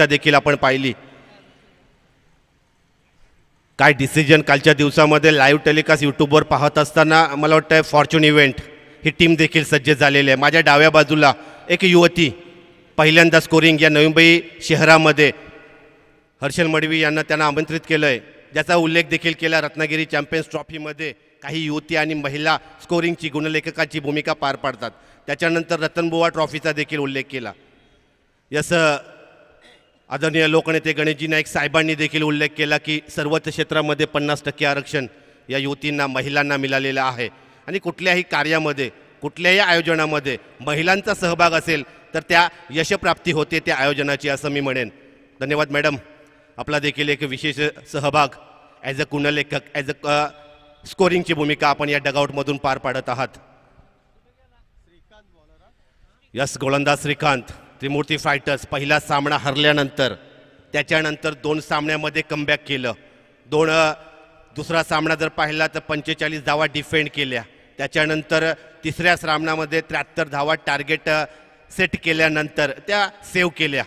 देखील आपण पाहिली काय डिसिजन कालच्या दिवसामध्ये लाईव्ह टेलिकास्ट यूट्यूबवर पाहत असताना मला वाटतं फॉर्च्युन इव्हेंट ही टीम देखील सज्ज झालेली आहे माझ्या डाव्या बाजूला एक युवती पहिल्यांदा स्कोरिंग या नवी मुंबई शहरामध्ये हर्षल मडवी यांना त्यांना आमंत्रित केलं आहे ज्याचा उल्लेख देखील केला रत्नागिरी चॅम्पियन्स ट्रॉफीमध्ये काही युवती आणि महिला स्कोरिंगची गुणलेखकाची भूमिका पार पाडतात त्याच्यानंतर रतनबुवा ट्रॉफीचा देखील उल्लेख केला जसं आदरणीय लोकनेते गणेशजी नाईक साहेबांनी देखील उल्लेख केला की सर्वच क्षेत्रामध्ये पन्नास टक्के आरक्षण या युवतींना महिलांना मिळालेलं आहे आणि कुठल्याही कार्यामध्ये कुठल्याही आयोजनामध्ये महिलांचा सहभाग असेल तर त्या यशप्राप्ती होते त्या आयोजनाची असं मी म्हणेन धन्यवाद मॅडम आपला देखील एक विशेष सहभाग ॲज अ कुणलेखक ॲज अ स्कोरिंगची भूमिका आपण या डगआउटमधून पार पाडत आहात यस गोलंदाज श्रीकांत त्रिमूर्ती फायटर्स पहिला सामना हरल्यानंतर त्याच्यानंतर दोन सामन्यामध्ये कमबॅक केलं दोन दुसरा सामना जर पाहिला तर पंचेचाळीस धावा डिफेंड केल्या त्याच्यानंतर तिसऱ्या सामनामध्ये त्र्याहत्तर धावा टार्गेट सेट केल्यानंतर त्या सेव्ह केल्या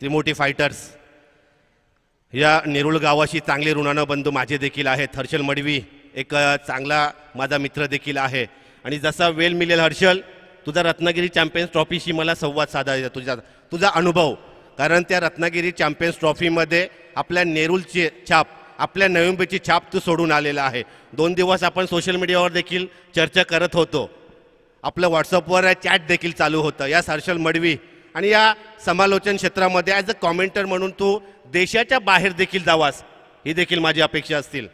त्रिमोटी फायटर्स या नेरुळ गावाशी चांगले ऋणानं बंधू माझे देखील आहेत हर्षल मडवी एक चांगला माझा मित्र देखील आहे आणि जसा वेल मिळेल हर्षल तुझा रत्नागिरी चॅम्पियन्स ट्रॉफीशी मला संवाद साधायचा तुझा तुझा अनुभव कारण त्या रत्नागिरी चॅम्पियन्स ट्रॉफीमध्ये आपल्या नेरूलची छाप आपल्या नोव्हेंबरची छाप तू सोडून आलेला आहे दोन दिवस आपण सोशल मीडियावर देखील चर्चा करत होतो आपलं व्हॉट्सअपवर चॅट देखील चालू होतं या हर्षल मडवी आणि या समालोचन क्षेत्रामध्ये ॲज अ कॉमेंटर म्हणून तू देशाच्या बाहेर देखील जावास ही देखील माझी अपेक्षा असतील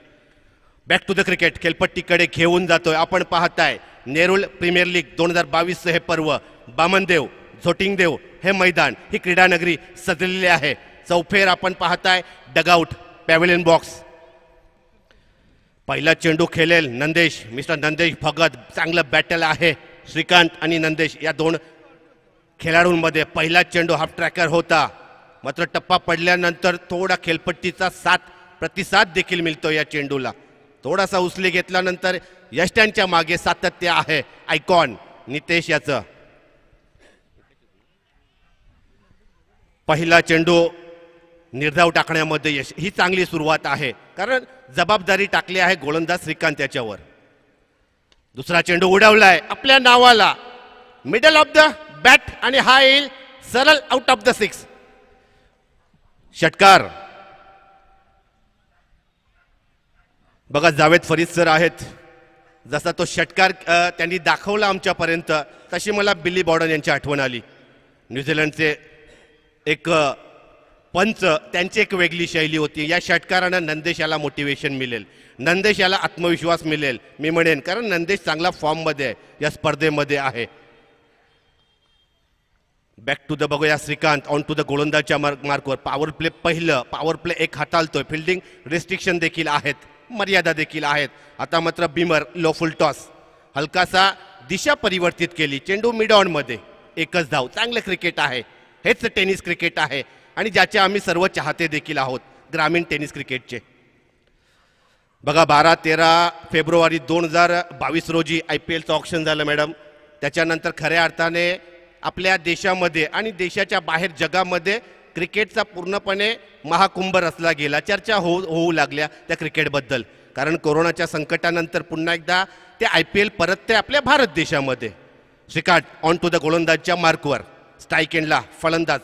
बॅक टू द क्रिकेट खेलपट्टीकडे घेऊन जातोय आपण पाहताय नेरुळ प्रीमियर लीग दोन हजार बावीसचं हे पर्व बामनदेव झोटिंगदेव हे मैदान ही क्रीडानगरी सजलेली आहे चौफेर आपण पाहताय डगआउट पॅव्हलियन बॉक्स पहिला चेंडू खेळेल नंदेश मिस्टर नंदेश भगत चांगलं बॅटल आहे श्रीकांत आणि नंदेश या दोन खेळाडूंमध्ये पहिला चेंडू हाफ ट्रॅकर होता मात्र टप्पा पडल्यानंतर थोडा खेळपट्टीचा साथ प्रतिसाद देखील मिळतो या चेंडूला थोडासा उसली घेतल्यानंतर यष्ट्यांच्या मागे सातत्य आहे आयकॉन नितेश याच पहिला चेंडू निर्धाव टाकण्यामध्ये यश ही चांगली सुरुवात आहे कारण जबाबदारी टाकली आहे गोलंदाज श्रीकांत याच्यावर दुसरा चेंडू उडवलाय आपल्या नावाला मिडल ऑफ द बॅट आणि हा येईल सरळ आउट ऑफ द सिक्स षटकार बघा जावेद फरीद सर आहेत जसा तो षटकार त्यांनी दाखवला आमच्यापर्यंत तशी मला बिल्ली बॉर्डन यांची आठवण आली न्यूझीलंडचे एक पंच त्यांची एक वेगळी शैली होती या षटकारानं याला मोटिवेशन मिळेल याला आत्मविश्वास मिळेल मी म्हणेन कारण नंदेश चांगला फॉर्ममध्ये आहे या स्पर्धेमध्ये आहे बॅक टू द या श्रीकांत ऑन टू द गोलंदाजच्या मार्क मार्कवर पॉवर प्ले पहिलं पॉवर प्ले एक हाताळतोय फिल्डिंग रिस्ट्रिक्शन देखील आहेत मर्यादा देखील आहेत आता मात्र बिमर लोफुल टॉस हलकासा दिशा परिवर्तित केली चेंडू मिडॉनमध्ये एकच धाव चांगले क्रिकेट आहे हेच टेनिस क्रिकेट आहे आणि ज्याचे आम्ही सर्व चाहते देखील आहोत ग्रामीण टेनिस क्रिकेटचे बघा बारा तेरा फेब्रुवारी दोन हजार बावीस रोजी आय पी एलचं ऑप्शन झालं मॅडम त्याच्यानंतर खऱ्या अर्थाने आपल्या देशामध्ये आणि देशाच्या बाहेर जगामध्ये क्रिकेटचा पूर्णपणे महाकुंभ रचला गेला चर्चा होऊ होऊ लागल्या त्या क्रिकेटबद्दल कारण कोरोनाच्या संकटानंतर पुन्हा एकदा ते आय पी एल परत ते आपल्या भारत देशामध्ये श्रीकाट ऑन टू द गोलंदाजच्या मार्कवर स्टायकेंडला फलंदाज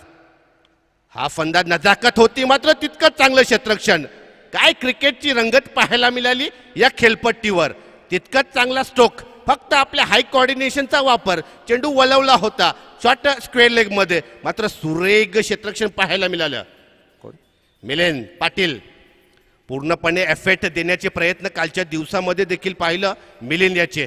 हा फलंदाज नजाकत होती मात्र तितकंच चांगलं क्षेत्रक्षण काय क्रिकेटची रंगत पाहायला मिळाली या खेळपट्टीवर तितकंच चांगला स्ट्रोक फक्त आपल्या हाय कॉर्डिनेशनचा वापर चेंडू वलवला होता शॉर्ट स्क्वेअर लेगमध्ये मात्र सुरेख क्षेत्रक्षण पाहायला मिळालं कोण मिलेन पाटील पूर्णपणे एफेट देण्याचे प्रयत्न कालच्या दिवसामध्ये देखील पाहिलं मिलेन याचे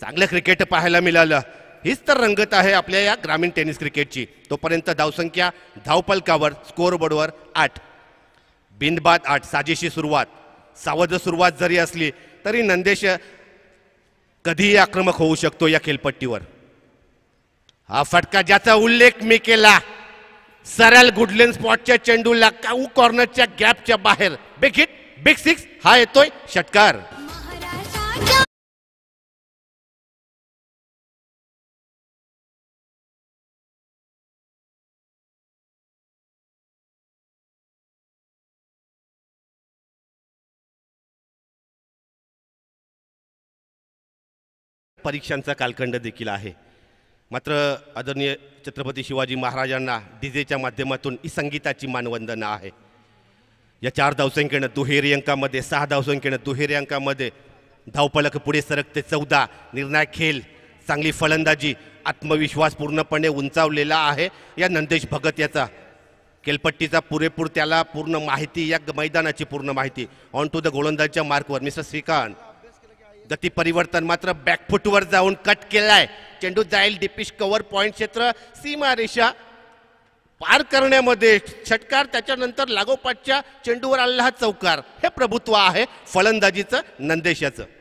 चांगलं क्रिकेट पाहायला मिळालं हीच तर रंगत आहे आपल्या या ग्रामीण टेनिस क्रिकेटची तोपर्यंत धावसंख्या धावपलकावर बोर्डवर आठ बिंदबाद आठ साजेशी सुरुवात सावध सुरुवात जरी असली तरी नंदेश कधीही आक्रमक होऊ शकतो या खेळपट्टीवर हा फटका ज्याचा उल्लेख मी केला सरल गुडलेन स्पॉटच्या चेंडूला काऊ कॉर्नरच्या गॅपच्या बाहेर बिग हिट बिग सिक्स हा येतोय षटकार परीक्षांचा कालखंड देखील आहे मात्र आदरणीय छत्रपती शिवाजी महाराजांना डीजेच्या माध्यमातून ही संगीताची मानवंदना आहे या चार धावसंख्येनं दुहेरी अंकामध्ये सहा धावसंख्येनं दुहेरी अंकामध्ये धावपलक पुढे सरकते चौदा निर्णायक खेल चांगली फलंदाजी आत्मविश्वास पूर्णपणे उंचावलेला आहे या नंदेश भगत याचा केलपट्टीचा पुरेपूर त्याला पूर्ण माहिती या मैदानाची पूर्ण माहिती ऑन टू द गोलंदाजच्या मार्कवर मिस्टर श्रीकांत गती परिवर्तन मात्र बॅकफुटवर जाऊन कट केलाय चेंडू जाईल डिपिश कव्हर पॉइंट क्षेत्र सीमारेषा पार करण्यामध्ये षटकार त्याच्यानंतर लागोपाठच्या चेंडूवर आलेला चौकार हे प्रभुत्व आहे फलंदाजीचं नंदेशाचं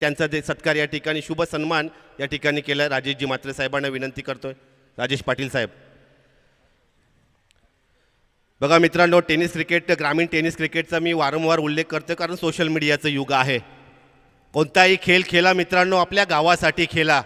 त्यांचा जे सत्कार या ठिकाणी शुभ सन्मान या ठिकाणी केला राजेशजी मात्रे साहेबांना विनंती करतोय राजेश पाटील साहेब बघा मित्रांनो टेनिस क्रिकेट ग्रामीण टेनिस क्रिकेटचा मी वारंवार उल्लेख करतो कारण सोशल मीडियाचं युग आहे कोणताही खेळ खेळा मित्रांनो आपल्या गावासाठी खेळा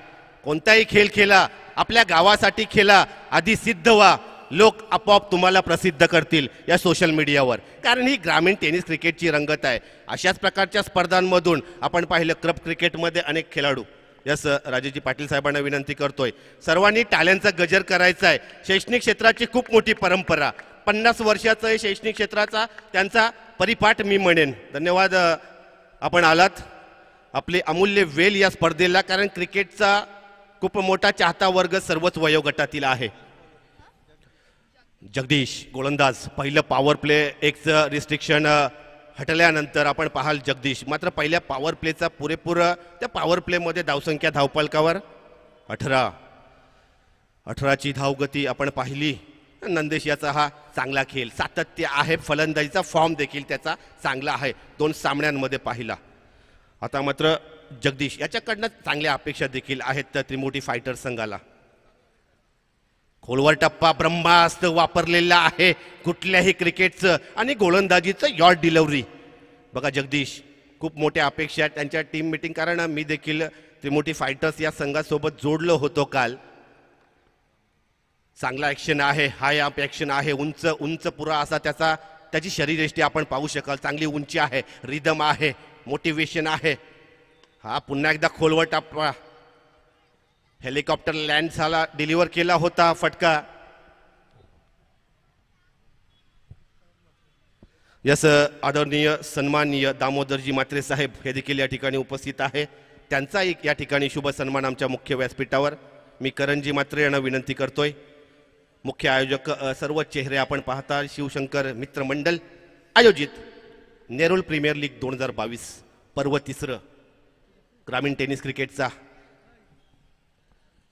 कोणताही खेळ खेळा आपल्या गावासाठी खेळा आधी सिद्ध व्हा लोक आपोआप तुम्हाला प्रसिद्ध करतील या सोशल मीडियावर कारण ही ग्रामीण टेनिस क्रिकेटची रंगत आहे अशाच प्रकारच्या स्पर्धांमधून आपण पाहिलं क्रब क्रिकेटमध्ये अनेक खेळाडू यस राजेजी पाटील साहेबांना विनंती करतोय सर्वांनी टॅलेंटचा गजर करायचा आहे शैक्षणिक क्षेत्राची खूप मोठी परंपरा पन्नास वर्षाचं हे शैक्षणिक क्षेत्राचा त्यांचा परिपाठ मी म्हणेन धन्यवाद आपण आलात आपले अमूल्य वेल या स्पर्धेला कारण क्रिकेटचा खूप मोठा चाहता वर्ग सर्वच वयोगटातील आहे जगदीश गोलंदाज पहिलं पॉवर प्ले एकचं रिस्ट्रिक्शन हटल्यानंतर आपण पाहाल जगदीश मात्र पहिल्या पॉवर प्लेचा पुरेपूर त्या पॉवर प्लेमध्ये धावसंख्या धावपालकावर अठरा अठराची धावगती आपण पाहिली नंदेश याचा हा चांगला खेळ सातत्य आहे फलंदाजीचा फॉर्म देखील त्याचा चांगला आहे दोन सामन्यांमध्ये पाहिला आता मात्र जगदीश याच्याकडनं चांगल्या अपेक्षा देखील आहेत तर त्रिमोठी फायटर संघाला खोलवर टप्पा ब्रह्मास्त्र वापरलेला आहे कुठल्याही क्रिकेटचं आणि गोलंदाजीचं यॉट डिलिव्हरी बघा जगदीश खूप मोठ्या अपेक्षा त्यांच्या टीम मिटिंग कारण मी देखील त्रिमोठी फायटर्स या संघासोबत जोडलो होतो काल चांगला ॲक्शन आहे हाय अप ॲक्शन आहे उंच उंच पुरा असा त्याचा त्याची शरीरयष्टी आपण पाहू शकाल चांगली उंची आहे रिदम आहे मोटिवेशन आहे हा पुन्हा एकदा खोलवर टप्पा हेलिकॉप्टर लँड झाला डिलिव्हर केला होता फटका यस आदरणीय सन्माननीय दामोदरजी मात्रे साहेब हे देखील या ठिकाणी उपस्थित आहे त्यांचा एक या ठिकाणी शुभ सन्मान आमच्या मुख्य व्यासपीठावर मी करणजी मात्रे यांना विनंती करतोय मुख्य आयोजक सर्व चेहरे आपण पाहता शिवशंकर मित्रमंडल आयोजित नेरुल प्रीमियर लीग दोन हजार बावीस पर्व तिसरं ग्रामीण टेनिस क्रिकेटचा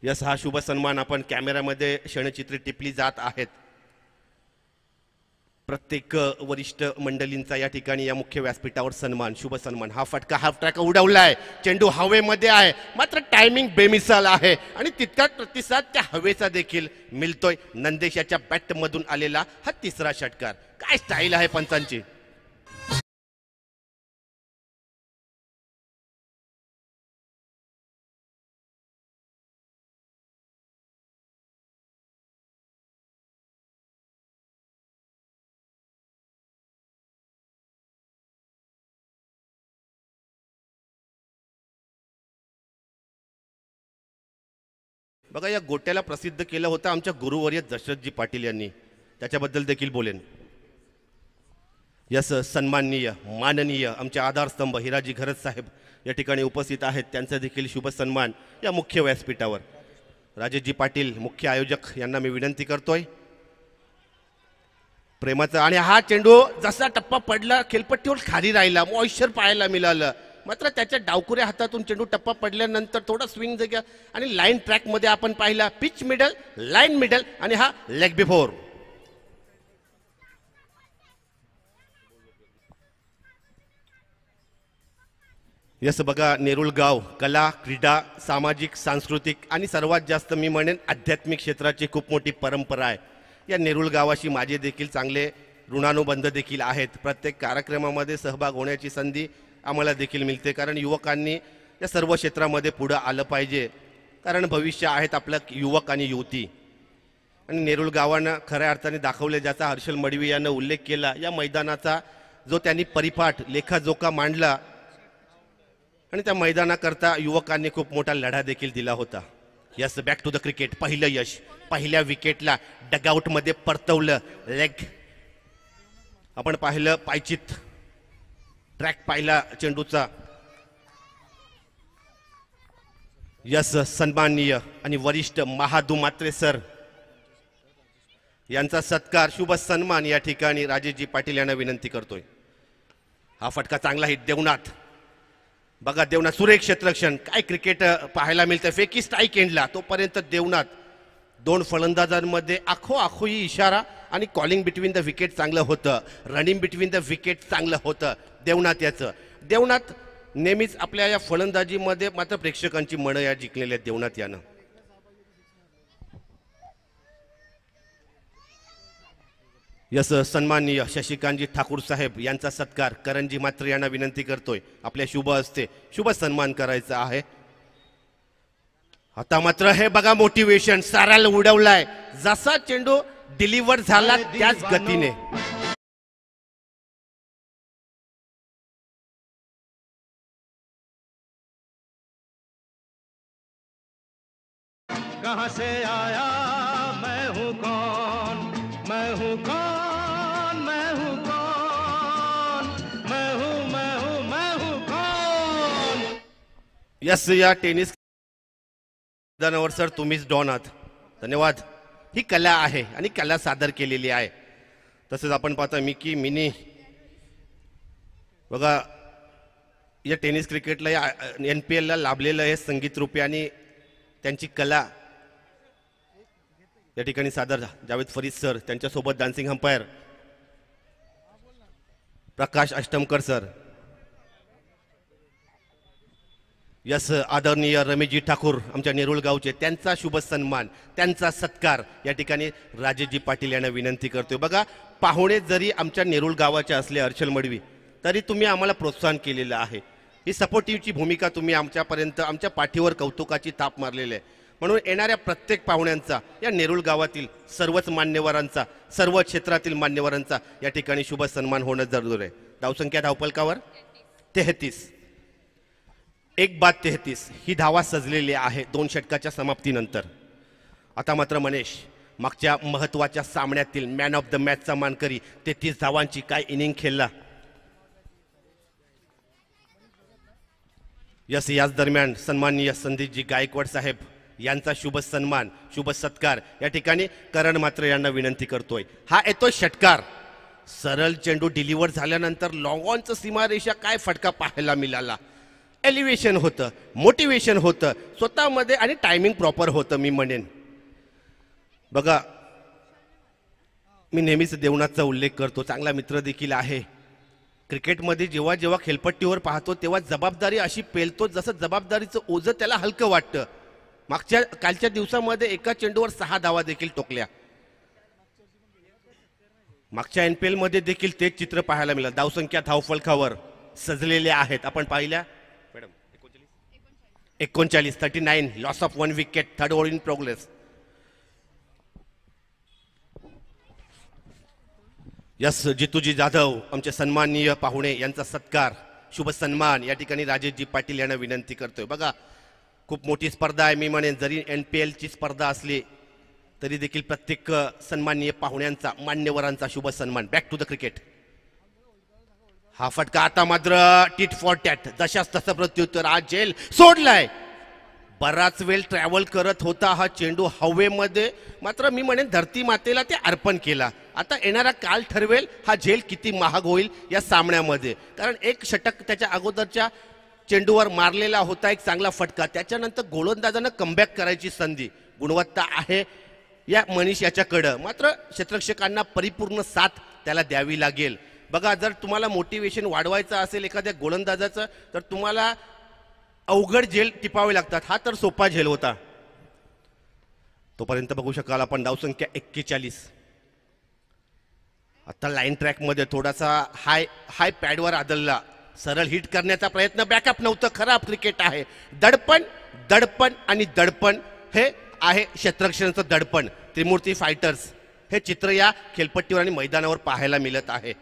यस हा शुभ सन्मान आपण कॅमेऱ्यामध्ये क्षणचित्र टिपली जात आहेत प्रत्येक वरिष्ठ मंडळींचा या ठिकाणी या मुख्य व्यासपीठावर सन्मान शुभ सन्मान हा फटका हाफ ट्रॅक उडवला आहे चेंडू हवेमध्ये आहे मात्र टायमिंग बेमिसाल आहे आणि तितकाच प्रतिसाद त्या हवेचा देखील मिळतोय नंदेशाच्या बॅटमधून आलेला हा तिसरा षटकार काय स्टाईल आहे पंचांची बघा या गोट्याला प्रसिद्ध केलं होतं आमच्या गुरुवर्य दशरथजी पाटील यांनी त्याच्याबद्दल देखील बोलेन यस सन्माननीय माननीय आमचे आधारस्तंभ हिराजी घरत साहेब या ठिकाणी उपस्थित आहेत त्यांचा देखील शुभ सन्मान या मुख्य व्यासपीठावर राजेशजी पाटील मुख्य आयोजक यांना मी विनंती करतोय प्रेमाचा आणि हा चेंडू जसा टप्पा पडला खेलपट्टीवर खाली राहिला मॉइश्चर पाहायला मिळालं मात्र त्याच्या डावकुऱ्या हातातून चेंडू टप्पा पडल्यानंतर थोडा स्विंग जग्या आणि लाईन मध्ये आपण पाहिला पिच मिडल लाईन मिडल आणि हा लेग बिफोर यस बघा नेरुळगाव कला क्रीडा सामाजिक सांस्कृतिक आणि सर्वात जास्त मी म्हणेन आध्यात्मिक क्षेत्राची खूप मोठी परंपरा आहे या नेरुळ गावाशी माझे देखील चांगले ऋणानुबंध देखील आहेत प्रत्येक कार्यक्रमामध्ये सहभाग होण्याची संधी आम्हाला देखील मिळते कारण युवकांनी या सर्व क्षेत्रामध्ये पुढं आलं पाहिजे कारण भविष्य आहेत आपल्या युवक आणि युवती आणि नेरुळ गावानं खऱ्या अर्थाने दाखवले ज्याचा हर्षल मडवी यानं उल्लेख केला या मैदानाचा जो त्यांनी परिपाठ लेखाजोखा मांडला आणि त्या मैदानाकरता युवकांनी खूप मोठा लढा देखील दिला होता yes back to the cricket पहिलं यश पहिल्या विकेटला डगआउटमध्ये परतवलं लेग आपण पाहिलं पायचित ट्रॅक पाहिला चेंडूचा यस सन्माननीय आणि वरिष्ठ महादू मात्रे सर यांचा सत्कार शुभ सन्मान या ठिकाणी राजेशजी पाटील यांना विनंती करतोय हा फटका चांगला आहे देवनाथ बघा देवनाथ सुरेख क्षेत्रक्षण काय क्रिकेट पाहायला मिळतं फेकी स्ट्राईक एंडला तोपर्यंत देवनाथ दोन फलंदाजांमध्ये आखो आखोही इशारा आणि कॉलिंग बिटवीन द विकेट चांगलं होतं रनिंग बिटवीन द विकेट चांगलं होतं देवनाथ याचं देवनाथ नेहमीच आपल्या या फलंदाजीमध्ये मात्र प्रेक्षकांची मनं या जिंकलेल्या देवनाथ यानं यस सन्माननीय शशिकांतजी ठाकूर साहेब यांचा सत्कार करंजी मात्र यांना विनंती करतोय आपल्या शुभ असते शुभ सन्मान करायचा आहे आता मात्र हे बघा मोटिवेशन साराला उडवलाय जसा चेंडू डिलिव्हर झाला त्याच गतीने कहाँ से आया मैं हूँ कौन मैं हूँ कौन मैं हूँ कौन मैं हूँ मैं हूँ मैं हूँ कौन यस या टेनिस मैदानावर सर तुम्हीच डॉन आहात धन्यवाद ही कला आहे आणि कला सादर केलेली आहे तसेच आपण पाहतो मिकी मिनी बघा या टेनिस क्रिकेटला या एन पी एलला लाभलेलं हे संगीत रूपी आणि त्यांची कला या ठिकाणी सादर जावेद फरीद सर त्यांच्यासोबत dancing umpire Prakash Ashtamkar sir yes आदरणीय रमेशजी ठाकूर आमच्या नेरुळ गावचे त्यांचा शुभ सन्मान त्यांचा सत्कार या ठिकाणी राजेजी पाटील यांना विनंती करतोय बघा पाहुणे जरी आमच्या नेरुळ गावाचे असले अर्चल मडवी तरी तुम्ही आम्हाला प्रोत्साहन केलेलं आहे ही सपोर्टिव्हची भूमिका तुम्ही आमच्यापर्यंत आमच्या पाठीवर कौतुकाची ताप मारलेली आहे म्हणून येणाऱ्या प्रत्येक पाहुण्यांचा या नेरुळ गावातील सर्वच मान्यवरांचा सर्व क्षेत्रातील मान्यवरांचा या ठिकाणी शुभ सन्मान होणं जरूर आहे धावसंख्या धावपलकावर तेहतीस एक बाद तेहतीस ही धावा सजलेली आहे दोन षटकाच्या समाप्तीनंतर आता मात्र मनेश मागच्या महत्त्वाच्या सामन्यातील मॅन ऑफ द मॅचचा मानकरी तेहतीस धावांची काय इनिंग खेळला यस याच दरम्यान सन्माननीय संदीपजी गायकवाड साहेब यांचा शुभ सन्मान शुभ सत्कार या ठिकाणी करण मात्र यांना विनंती करतोय हा येतो षटकार सरळ चेंडू डिलिव्हर झाल्यानंतर लॉंगॉनचं सीमारेषा काय फटका पाहायला मिळाला एलिव्हेशन होतं मोटिवेशन होतं स्वतःमध्ये आणि टायमिंग प्रॉपर होतं मी म्हणेन बघा मी नेहमीच देवनाथचा उल्लेख करतो चांगला मित्र देखील आहे क्रिकेटमध्ये जेव्हा जेव्हा खेळपट्टीवर पाहतो तेव्हा जबाबदारी अशी पेलतो जसं जबाबदारीचं ओझं त्याला हलकं वाटतं मागच्या कालच्या दिवसामध्ये एका चेंडूवर सहा धावा देखील टोकल्या मागच्या एन पी मध्ये देखील तेच चित्र पाहायला मिळालं धावसंख्या धावफलकावर सजलेल्या आहेत आपण पाहिल्या मॅडम एकोणचाळीस thirty nine loss of one wicket third over in progress yes Jituji Jadhav आमचे सन्माननीय पाहुणे यांचा सत्कार शुभ सन्मान या ठिकाणी राजेशजी पाटील यांना विनंती करतोय बघा खूप मोठी स्पर्धा आहे मी म्हणेन जरी एन पी एलची स्पर्धा असली तरी देखील प्रत्येक सन्माननीय पाहुण्यांचा मान्यवरांचा शुभ सन्मान बॅक टू द क्रिकेट हा फटका आता मात्र टीट फॉर टॅट जशाच तसं प्रत्युत्तर आज जेल सोडलाय बराच वेळ ट्रॅव्हल करत होता हा चेंडू हवेमध्ये मात्र मी म्हणेन धरती मातेला ते अर्पण केला आता येणारा काल ठरवेल हा झेल किती महाग होईल या सामन्यामध्ये कारण एक षटक त्याच्या अगोदरच्या चेंडूवर मारलेला होता एक चांगला फटका त्याच्यानंतर गोलंदाजानं कमबॅक करायची संधी गुणवत्ता आहे या मनीष याच्याकडं मात्र क्षेत्रक्षकांना परिपूर्ण साथ त्याला द्यावी लागेल बघा जर तुम्हाला मोटिवेशन वाढवायचं असेल एखाद्या गोलंदाजाचं तर तुम्हाला अवघड झेल टिपावे लागतात हा तर सोपा झेल होता तोपर्यंत बघू शकाल आपण धावसंख्या एक्केचाळीस आता लाईन ट्रॅकमध्ये थोडासा हाय हाय पॅडवर आदलला सरळ हिट करण्याचा प्रयत्न बॅकअप नव्हतं खराब क्रिकेट आहे दडपण दडपण आणि दडपण हे आहे क्षेत्रक्षणाचं दडपण त्रिमूर्ती फायटर्स हे चित्र या खेळपट्टीवर आणि मैदानावर पाहायला मिळत आहे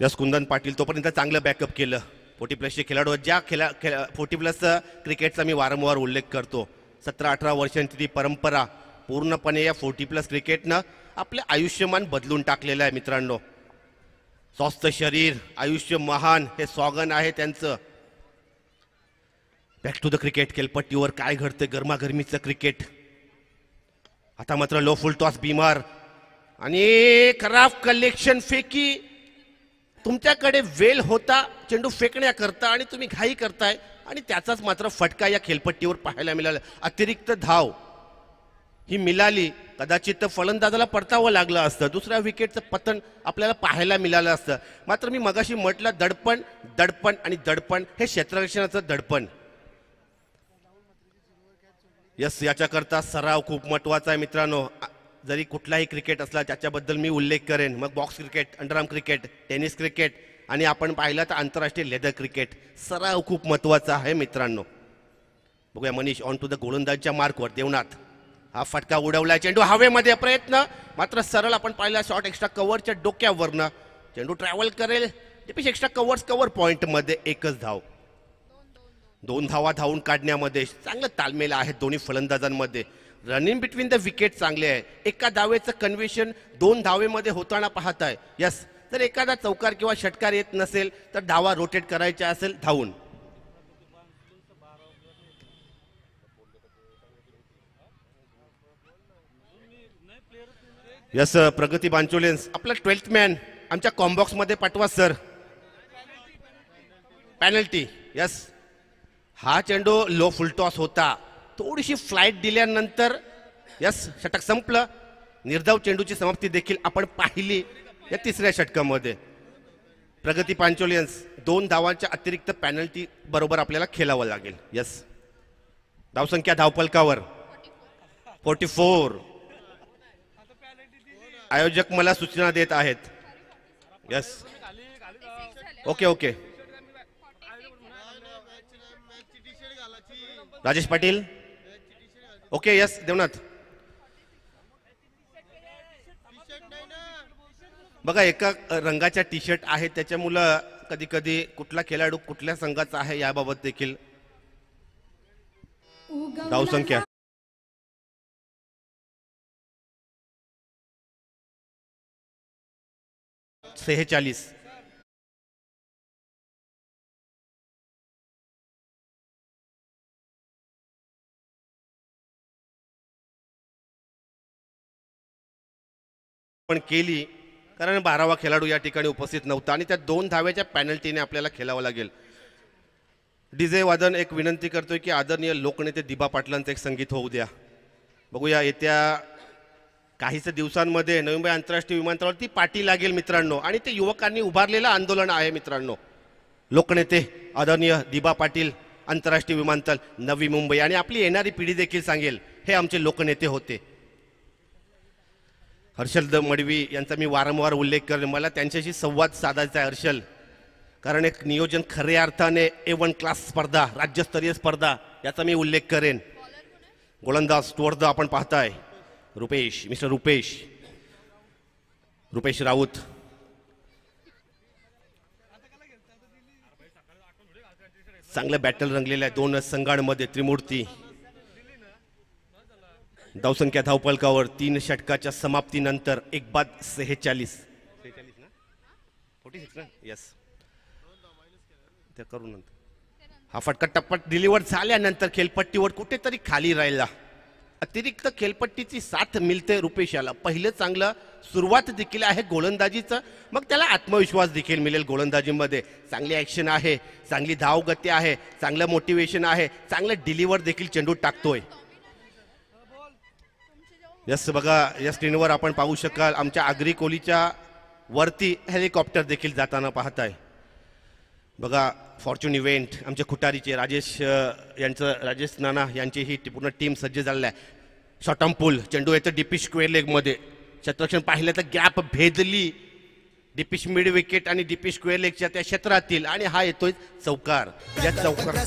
जस कुंदन पाटील तोपर्यंत चांगलं बॅकअप केलं फोर्टी प्लसचे खेळाडू ज्या खेळा खेळा फोर्टी प्लस क्रिकेटचा मी वारंवार उल्लेख करतो सतरा अठरा वर्षांची ती परंपरा पूर्णपणे या फोर्टी प्लस क्रिकेटनं आपले आयुष्यमान बदलून टाकलेलं आहे मित्रांनो स्वस्थ शरीर आयुष्य महान हे स्वागन आहे त्यांचं बॅक टू द क्रिकेट केलपट्टीवर काय घडतं गरमागरमीचं क्रिकेट आता मात्र लो फुल टॉस बीमार आणि खराब कलेक्शन फेकी तुमच्याकडे वेल होता चेंडू फेकण्याकरता आणि तुम्ही घाई करताय आणि त्याचाच मात्र फटका या खेलपट्टीवर पाहायला मिळाला अतिरिक्त धाव ही मिळाली कदाचित फलंदाजाला परतावं लागलं असतं दुसऱ्या विकेटचं पतन आपल्याला पाहायला मिळालं असतं मात्र मी मगाशी म्हटलं दडपण दडपण आणि दडपण हे क्षेत्ररक्षणाचं दडपण यस याच्याकरता सराव खूप महत्त्वाचा आहे मित्रांनो जरी कुठलाही क्रिकेट असला त्याच्याबद्दल मी उल्लेख करेन मग box cricket underarm cricket tennis cricket आणि आपण पाहिलं तर आंतरराष्ट्रीय लेदर क्रिकेट सराव खूप महत्त्वाचा आहे मित्रांनो बघूया मनीष ऑन टू द गोलंदाजच्या मार्कवर देवनाथ हा फटका उडवला चेंडू हवेमध्ये प्रयत्न मात्र सरळ आपण पाहिला शॉट एक्स्ट्रा कव्हरच्या डोक्यावरनं चेंडू ट्रॅव्हल करेल टिपिश एक्स्ट्रा कव्हर्स कव्हर पॉईंटमध्ये एकच धाव दोन धावा धावून काढण्यामध्ये चांगलं तालमेल आहे दोन्ही फलंदाजांमध्ये रनिंग बिटवीन द विकेट चांगले आहे एका धावेचं कन्व्हेशन दोन धावेमध्ये होताना पाहताय यस जर एखादा चौकार किंवा षटकार येत नसेल तर धावा रोटेट करायच्या असेल धावून यस प्रगती बांचोले आपला ट्वेल्थ मॅन आमच्या कॉम्बॉक्समध्ये पाठवा सर पॅनल्टी यस हा चेंडू लो फुलटॉस होता थोडीशी फ्लाईट दिल्यानंतर यस षटक संपलं निर्धाव चेंडूची समाप्ती देखील आपण पाहिली या तिसऱ्या षटकामध्ये प्रगती पांचोलियन्स दोन धावांच्या अतिरिक्त पॅनल्टी बरोबर आपल्याला खेळावं लागेल यस धावसंख्या धावपलकावर फोर्टी फोर आयोजक मला सूचना देत आहेत yes okay okay Rajesh Patil okay yes Devnath बघा एका रंगाच्या टी शर्ट आहे त्याच्यामुळं कधी कधी कुठला खेळाडू कुठल्या संघाचा आहे याबाबत देखील धावसंख्या सेहेचाळीस पण केली कारण बारावा खेळाडू या ठिकाणी उपस्थित नव्हता आणि त्या दोन धाव्याच्या पॅनल्टीने आपल्याला खेळावं लागेल डीजे वादन एक विनंती करतोय की आदरणीय लोकनेते दिबा पाटलांचं एक संगीत होऊ द्या बघूया येत्या काहीच दिवसांमध्ये नवी मुंबई आंतरराष्ट्रीय विमानतळावरती पाठी लागेल मित्रांनो आणि ते युवकांनी उभारलेलं आंदोलन आहे मित्रांनो लोकनेते आदरणीय दिबा पाटील आंतरराष्ट्रीय विमानतळ नवी मुंबई आणि आपली येणारी पिढी देखील सांगेल हे आमचे लोकनेते होते हर्षल द मडवी यांचा मी वारंवार उल्लेख करेन मला त्यांच्याशी संवाद साधायचा आहे हर्षल कारण एक नियोजन खऱ्या अर्थाने ए वन क्लास स्पर्धा राज्यस्तरीय स्पर्धा याचा मी उल्लेख करेन गोलंदाज स्टोअर्द आपण पाहताय रुपेश मिस्टर रुपेश रुपेश राऊत चांगलं बॅटल रंगलेलं आहे दोन संघांमध्ये त्रिमूर्ती धावसंख्या धावपलकावर तीन षटकाच्या समाप्तीनंतर एक बाद सेहेचाळीस फोर्टी ना यस ते करू नंतर हा फटका टप्पट डिलिव्हर झाल्यानंतर खेळपट्टीवर कुठेतरी खाली राहिला अतिरिक्त खेळपट्टीची साथ मिळते रुपेश याला पहिलं चांगलं सुरुवात देखील आहे गोलंदाजीचं मग त्याला आत्मविश्वास देखील मिळेल गोलंदाजीमध्ये चांगली ॲक्शन आहे चांगली धावगती आहे चांगलं मोटिवेशन आहे चांगलं डिलिव्हर देखील चेंडू टाकतोय यस बघा या स्क्रीनवर आपण पाहू शकाल आमच्या आगरी कोलीच्या वरती हेलिकॉप्टर देखील जाताना पाहताय बघा फॉर्च्युन इव्हेंट आमच्या खुटारीचे राजेश यांचं राजेश नाना यांची ही पूर्ण टीम सज्ज झालेलं आहे शॉटम पूल चेंडू याचं डिपिश स्क्वेअर लेगमध्ये क्षेत्रक्षण पाहिलं तर गॅप भेदली डिपिश मिड विकेट आणि डिपिश स्क्वेअर लेगच्या त्या क्षेत्रातील आणि हा येतोय चौकार या चौकार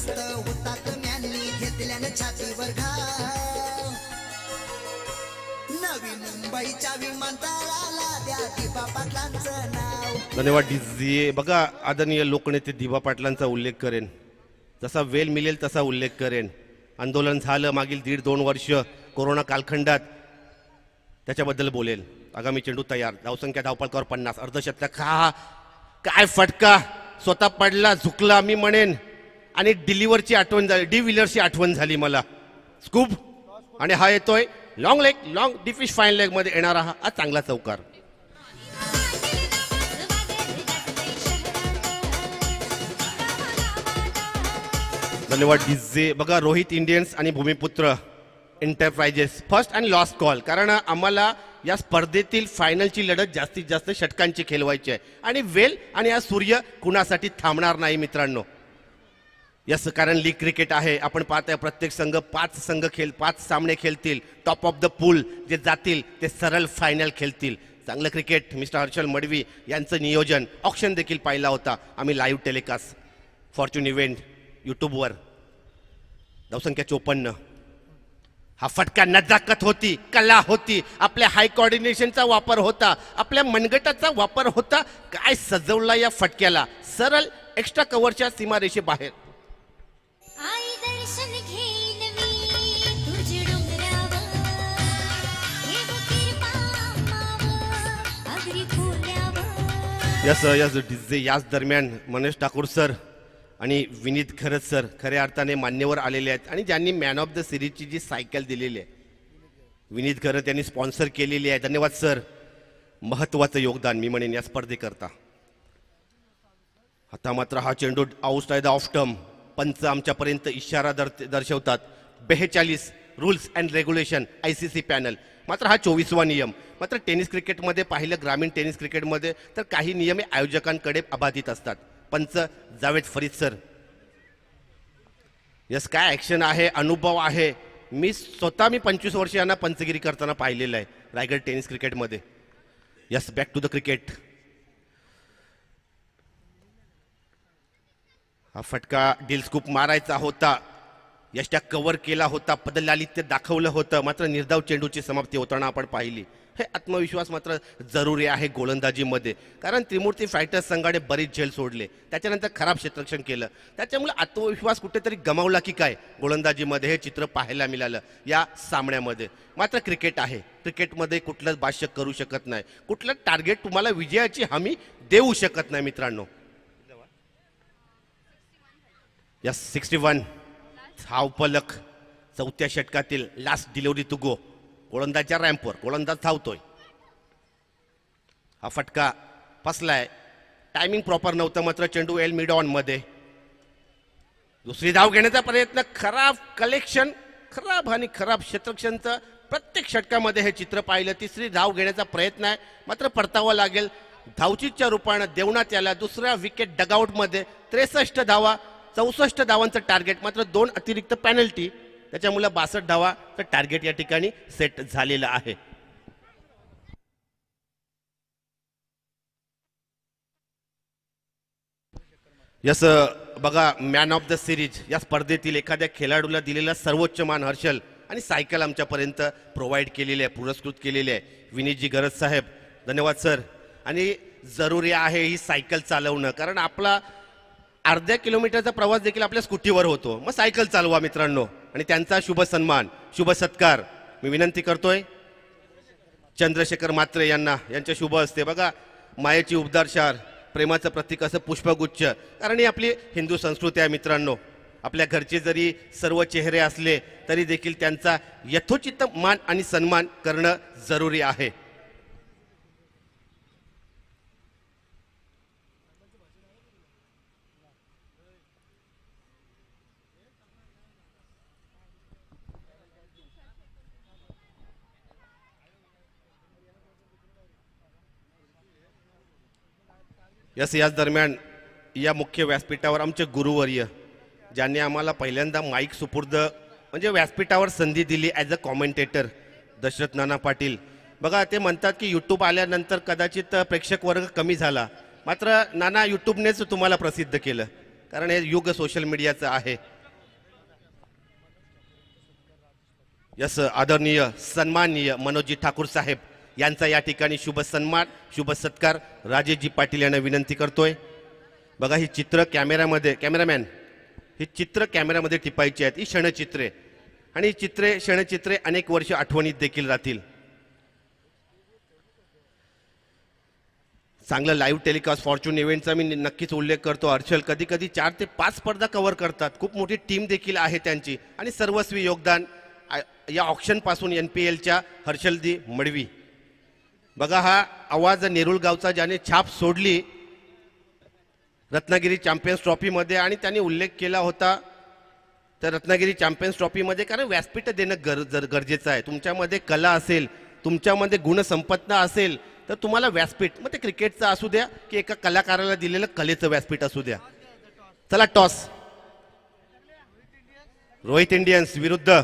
धन्यवाद ए बघा आदरणीय लोकनेते दिवा पाटलांचा उल्लेख करेन जसा वेल मिळेल तसा उल्लेख करेन आंदोलन झालं मागील दीड दोन वर्ष कोरोना कालखंडात त्याच्याबद्दल बोलेल आगामी चेंडू तयार धावसंख्या धावपाळकावर पन्नास अर्धशतक हा काय फटका स्वतः पडला झुकला मी म्हणेन आणि डिलिव्हरची आठवण झाली डी व्हीलरची आठवण झाली मला स्कूप आणि हा येतोय लॉंग लेग लॉंग डिफिश फाईन लेगमध्ये येणारा हा चांगला चौकार धन्यवाद डिझे बघा रोहित इंडियन्स आणि भूमिपुत्र एंटरप्राइजेस फर्स्ट आणि लॉस्ट कॉल कारण आम्हाला या स्पर्धेतील फायनलची लढत जास्तीत जास्त षटकांची खेळवायची आहे आणि वेल आणि हा सूर्य कुणासाठी थांबणार नाही मित्रांनो यस कारण लीग क्रिकेट आहे आपण पाहताय प्रत्येक संघ पाच संघ खेळ पाच सामने खेळतील टॉप ऑफ द पूल जे जातील ते सरळ फायनल खेळतील चांगलं क्रिकेट मिस्टर हर्षल मडवी यांचं नियोजन ऑप्शन देखील पाहिला होता आम्ही लाईव्ह टेलिकास्ट फॉर्च्युन इव्हेंट वर, धावसंख्या चोपन्न हा फटका नजाकत होती कला होती आपल्या हाय कॉर्डिनेशनचा वापर होता आपल्या मनगटाचा वापर होता काय सजवला या फटक्याला सरळ एक्स्ट्रा कव्हरच्या सीमारेषेबाहेर यस यस डीजे याच दरम्यान मनेश ठाकूर सर आणि विनीत खरंच सर खऱ्या अर्थाने मान्यवर आलेले आहेत आणि ज्यांनी मॅन ऑफ द सिरीजची जी सायकल दिलेली आहे विनीत खरं यांनी स्पॉन्सर केलेली आहे धन्यवाद सर महत्वाचं योगदान मी म्हणेन या स्पर्धेकरता आता मात्र हा चेंडू आउट आहे द ऑफ टर्म पंच आमच्यापर्यंत इशारा दर दर्शवतात बेहेचाळीस rules and regulation I C C panel मात्र हा चोवीसवा नियम मात्र टेनिस क्रिकेटमध्ये पाहिलं ग्रामीण टेनिस क्रिकेटमध्ये तर काही नियम हे आयोजकांकडे अबाधित असतात पंच जावेद फरीद सर यस काय ॲक्शन आहे अनुभव आहे मी स्वतः मी पंचवीस वर्ष यांना पंचगिरी करताना पाहिलेलं आहे रायगड टेनिस क्रिकेटमध्ये yes back to the cricket हा फटका डील स्कूप मारायचा होता त्या कव्हर केला होता ते दाखवलं होतं मात्र निर्धाव चेंडूची समाप्ती होताना आपण पाहिली हे आत्मविश्वास मात्र जरुरी आहे गोलंदाजीमध्ये कारण त्रिमूर्ती फायटर्स संघाने बरीच झेल सोडले त्याच्यानंतर खराब क्षेत्ररक्षण केलं त्याच्यामुळे आत्मविश्वास कुठेतरी गमावला की काय गोलंदाजीमध्ये हे चित्र पाहायला मिळालं या सामन्यामध्ये मात्र क्रिकेट आहे क्रिकेटमध्ये कुठलंच भाष्य करू शकत नाही कुठलं टार्गेट तुम्हाला विजयाची हमी देऊ शकत नाही मित्रांनो या सिक्स्टी वन चौथ्या षटकातील लास्ट डिलिव्हरी टू गो गोलंदाजच्या रॅम्पवर गोलंदाज धावतोय हा फटका फसलाय टायमिंग प्रॉपर नव्हतं मात्र चेंडू एल मिड ऑन मध्ये दुसरी धाव घेण्याचा प्रयत्न खराब कलेक्शन खराब आणि खराब क्षेत्रक्षणचं प्रत्येक षटकामध्ये हे चित्र पाहिलं तिसरी धाव घेण्याचा प्रयत्न आहे मात्र परतावा लागेल धावचीच्या रूपानं देवणात याला दुसऱ्या विकेट डगआउटमध्ये त्रेसष्ट धावा चौसष्ट धावांचं टार्गेट मात्र दोन अतिरिक्त पॅनल्टी त्याच्यामुळे बासष्ट तर टार्गेट या ठिकाणी सेट झालेलं आहे यस बघा मॅन ऑफ द सिरीज या स्पर्धेतील एखाद्या खेळाडूला दिलेला सर्वोच्च मान हर्षल आणि सायकल आमच्यापर्यंत प्रोव्हाइड केलेली आहे पुरस्कृत केलेली आहे विनीतजी गरज साहेब धन्यवाद सर आणि जरुरी आहे ही सायकल चालवणं कारण आपला अर्ध्या किलोमीटरचा प्रवास देखील आपल्या स्कूटीवर होतो मग सायकल चालवा मित्रांनो आणि त्यांचा शुभ सन्मान शुभ सत्कार मी विनंती करतोय चंद्रशेखर मात्रे यांना यांच्या शुभ असते बघा मायेची शार प्रेमाचं प्रतीक असं पुष्पगुच्छ कारण ही आपली हिंदू संस्कृती आहे मित्रांनो आपल्या घरचे जरी सर्व चेहरे असले तरी देखील त्यांचा यथोचित मान आणि सन्मान करणं जरुरी आहे यस याच e दरम्यान या मुख्य व्यासपीठावर आमचे गुरुवर्य ज्यांनी आम्हाला पहिल्यांदा माईक सुपूर्द म्हणजे व्यासपीठावर संधी दिली as a commentator Dashrath Nana Patil बघा ते म्हणतात की यूट्यूब आल्यानंतर कदाचित प्रेक्षक वर्ग कमी झाला मात्र नाना यूट्यूबनेच तुम्हाला प्रसिद्ध केलं कारण हे युग सोशल मीडियाचं आहे यस आदरणीय सन्माननीय मनोजी ठाकूर साहेब यांचा या ठिकाणी शुभ सन्मान शुभ सत्कार राजेशजी पाटील यांना विनंती करतोय बघा ही चित्र कॅमेऱ्यामध्ये कॅमेरामॅन ही चित्र कॅमेऱ्यामध्ये टिपायची आहेत ही क्षणचित्रे आणि ही चित्रे क्षणचित्रे अनेक वर्ष आठवणीत देखील राहतील चांगलं लाईव्ह टेलिकास्ट फॉर्च्यून इव्हेंटचा मी नक्कीच उल्लेख करतो हर्षल कधी कधी चार ते पाच स्पर्धा कव्हर करतात खूप मोठी टीम देखील आहे त्यांची आणि सर्वस्वी योगदान या ऑप्शनपासून एन पी एलच्या हर्षलदी मडवी बघा हा आवाज नेरुळ गावचा ज्याने छाप सोडली रत्नागिरी चॅम्पियन्स ट्रॉफीमध्ये आणि त्यांनी उल्लेख केला होता तर रत्नागिरी चॅम्पियन्स ट्रॉफीमध्ये कारण व्यासपीठ देणं गर गरजेचं आहे तुमच्यामध्ये कला असेल तुमच्यामध्ये गुणसंपत्ता असेल तर तुम्हाला व्यासपीठ मग ते क्रिकेटचं असू द्या की एका कलाकाराला दिलेलं कलेचं व्यासपीठ असू द्या चला टॉस रोहित इंडियन्स विरुद्ध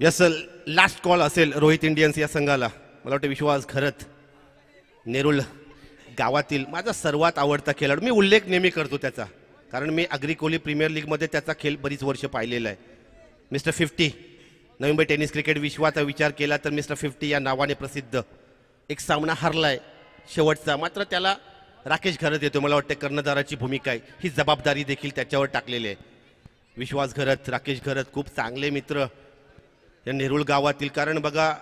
यस लास्ट कॉल असेल रोहित इंडियन्स या संघाला मला वाटतं विश्वास घरत नेरुल गावातील माझा सर्वात आवडता खेळाडू मी उल्लेख नेहमी करतो त्याचा कारण मी अग्री कोहली प्रीमियर लीगमध्ये त्याचा खेळ बरीच वर्ष पाहिलेला आहे मिस्टर फिफ्टी नवी मुंबई टेनिस क्रिकेट विश्वाचा विचार केला तर मिस्टर फिफ्टी या नावाने प्रसिद्ध एक सामना आहे शेवटचा मात्र त्याला राकेश घरत येतो मला वाटते कर्णधाराची भूमिका आहे ही जबाबदारी देखील त्याच्यावर टाकलेली आहे विश्वास घरत राकेश घरत खूप चांगले मित्र या नेरुळ गावातील कारण बघा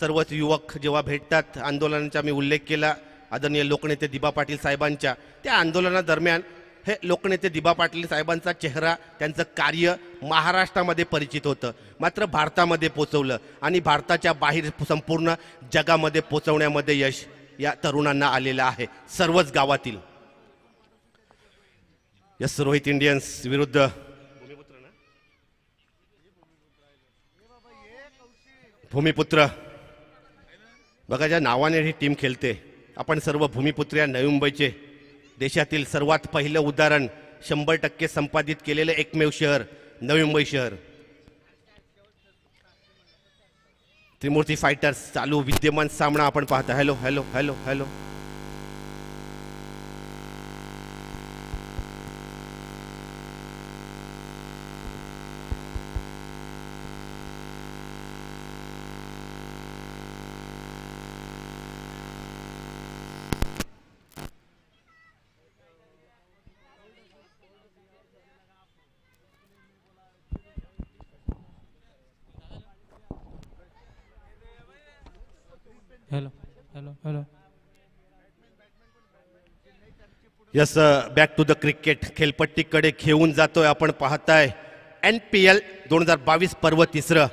सर्वच युवक जेव्हा भेटतात आंदोलनाचा मी उल्लेख केला आदरणीय लोकनेते दिबा पाटील साहेबांच्या त्या आंदोलनादरम्यान हे लोकनेते दिबा पाटील साहेबांचा चेहरा त्यांचं कार्य महाराष्ट्रामध्ये परिचित होतं मात्र भारतामध्ये पोचवलं आणि भारताच्या बाहेर संपूर्ण जगामध्ये पोचवण्यामध्ये यश या तरुणांना आलेलं आहे सर्वच गावातील यस रोहित इंडियन्स विरुद्ध भूमिपुत्र बघा ज्या नावाने ही टीम खेळते आपण सर्व भूमिपुत्र या नवी मुंबईचे देशातील सर्वात पहिलं उदाहरण शंभर टक्के संपादित केलेलं एकमेव शहर नवी मुंबई शहर त्रिमूर्ती फायटर्स चालू विद्यमान सामना आपण पाहता hello hello hello hello yes back to the cricket खेळपट्टीकडे घेऊन जातोय आपण पाहताय एन पी एल दोन हजार बावीस पर्व तिसरं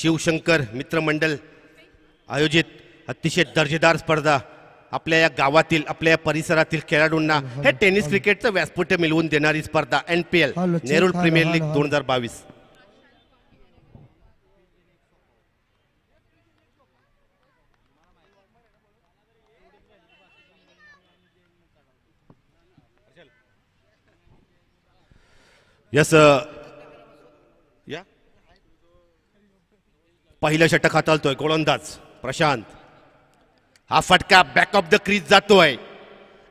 शिवशंकर मित्रमंडल आयोजित अतिशय दर्जेदार स्पर्धा आपल्या या गावातील आपल्या या परिसरातील खेळाडूंना हे टेनिस क्रिकेटचं व्यासपीठ मिळवून देणारी स्पर्धा N P L Nerul premier league दोन हजार बावीस यस या पहिल्या षटक हाताळतोय गोलंदाज प्रशांत हा फटका बॅक ऑफ द क्रीज जातोय